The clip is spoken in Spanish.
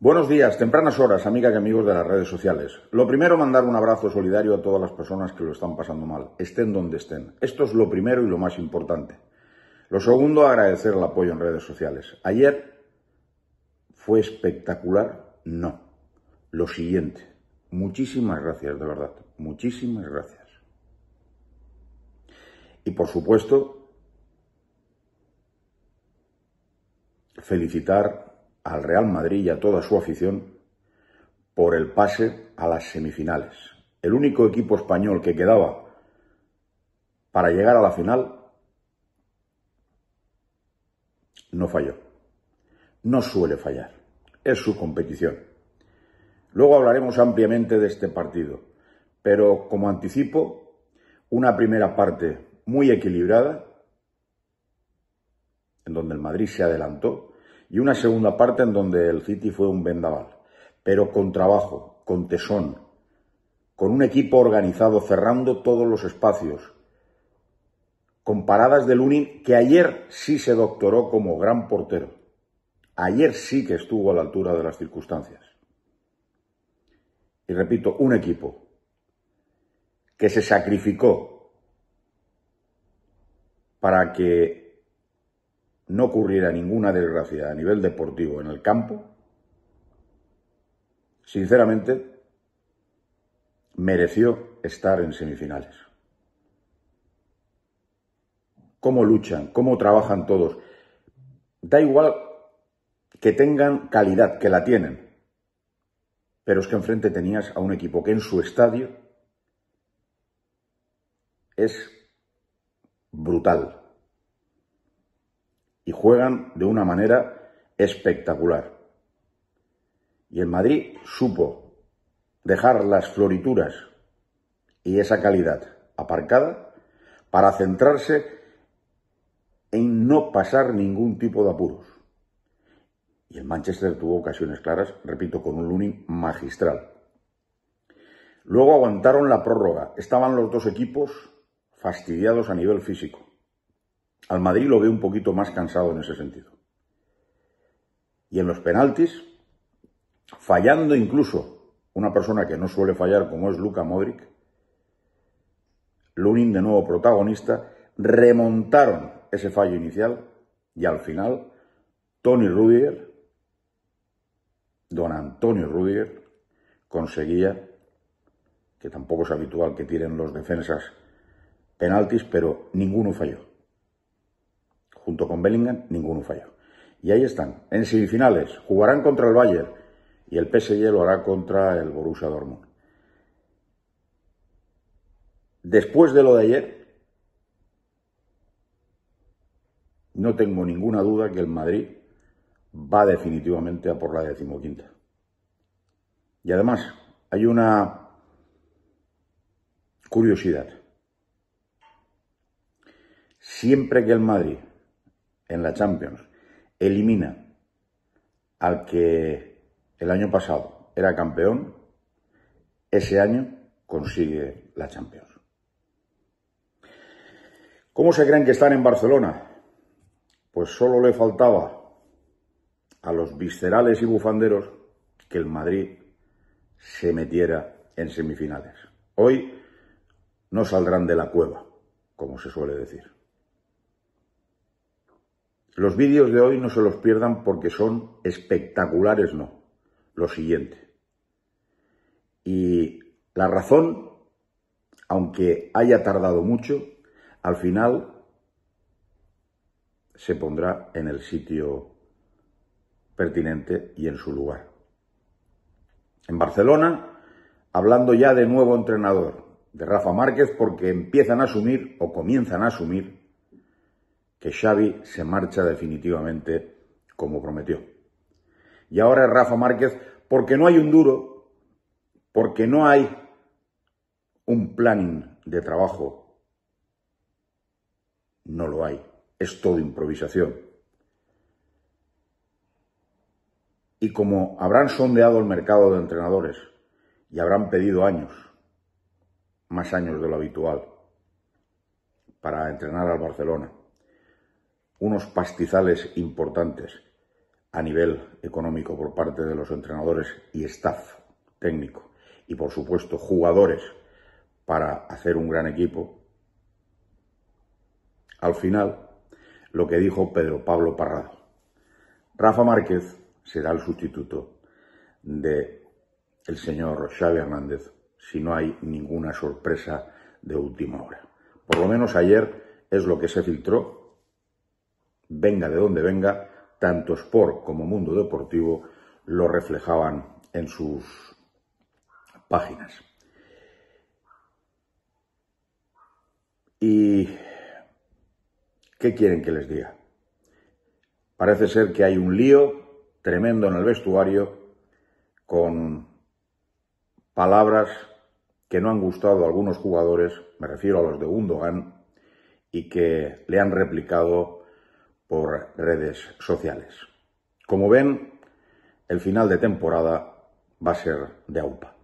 Buenos días, tempranas horas, amigas y amigos de las redes sociales. Lo primero, mandar un abrazo solidario a todas las personas que lo están pasando mal, estén donde estén. Esto es lo primero y lo más importante. Lo segundo, agradecer el apoyo en redes sociales. Ayer fue espectacular, no. Lo siguiente, muchísimas gracias, de verdad, muchísimas gracias. Y por supuesto, felicitar al Real Madrid y a toda su afición por el pase a las semifinales. El único equipo español que quedaba para llegar a la final no falló. No suele fallar. Es su competición. Luego hablaremos ampliamente de este partido, pero como anticipo, una primera parte muy equilibrada, en donde el Madrid se adelantó y una segunda parte en donde el City fue un vendaval, pero con trabajo, con tesón, con un equipo organizado, cerrando todos los espacios, con paradas de Lunin, que ayer sí se doctoró como gran portero. Ayer sí que estuvo a la altura de las circunstancias. Y repito, un equipo que se sacrificó para que no ocurriera ninguna desgracia a nivel deportivo en el campo, sinceramente mereció estar en semifinales. Cómo luchan, cómo trabajan todos. Da igual que tengan calidad, que la tienen. Pero es que enfrente tenías a un equipo que en su estadio es brutal juegan de una manera espectacular. Y el Madrid supo dejar las florituras y esa calidad aparcada para centrarse en no pasar ningún tipo de apuros. Y el Manchester tuvo ocasiones claras, repito, con un Luning magistral. Luego aguantaron la prórroga. Estaban los dos equipos fastidiados a nivel físico. Al Madrid lo veo un poquito más cansado en ese sentido. Y en los penaltis, fallando incluso una persona que no suele fallar como es Luka Modric, Lunin de nuevo protagonista, remontaron ese fallo inicial y al final Tony Rudiger, don Antonio Rudiger, conseguía, que tampoco es habitual que tiren los defensas penaltis, pero ninguno falló junto con Bellingham, ninguno falló. Y ahí están, en semifinales, jugarán contra el Bayern y el PSG lo hará contra el Borussia Dortmund. Después de lo de ayer, no tengo ninguna duda que el Madrid va definitivamente a por la decimoquinta. Y además, hay una curiosidad. Siempre que el Madrid en la Champions elimina al que el año pasado era campeón, ese año consigue la Champions. ¿Cómo se creen que están en Barcelona? Pues solo le faltaba a los viscerales y bufanderos que el Madrid se metiera en semifinales. Hoy no saldrán de la cueva, como se suele decir. Los vídeos de hoy no se los pierdan porque son espectaculares, no. Lo siguiente. Y la razón, aunque haya tardado mucho, al final se pondrá en el sitio pertinente y en su lugar. En Barcelona, hablando ya de nuevo entrenador, de Rafa Márquez, porque empiezan a asumir o comienzan a asumir que Xavi se marcha definitivamente como prometió. Y ahora Rafa Márquez, porque no hay un duro, porque no hay un planning de trabajo, no lo hay, es todo improvisación. Y como habrán sondeado el mercado de entrenadores y habrán pedido años, más años de lo habitual, para entrenar al Barcelona, unos pastizales importantes a nivel económico por parte de los entrenadores y staff técnico y por supuesto jugadores para hacer un gran equipo, al final lo que dijo Pedro Pablo Parrado. Rafa Márquez será el sustituto de el señor Xavi Hernández si no hay ninguna sorpresa de última hora. Por lo menos ayer es lo que se filtró venga de donde venga, tanto Sport como Mundo Deportivo lo reflejaban en sus páginas. ¿Y qué quieren que les diga? Parece ser que hay un lío tremendo en el vestuario con palabras que no han gustado a algunos jugadores, me refiero a los de Gundogan, y que le han replicado por redes sociales. Como ven, el final de temporada va a ser de AUPA.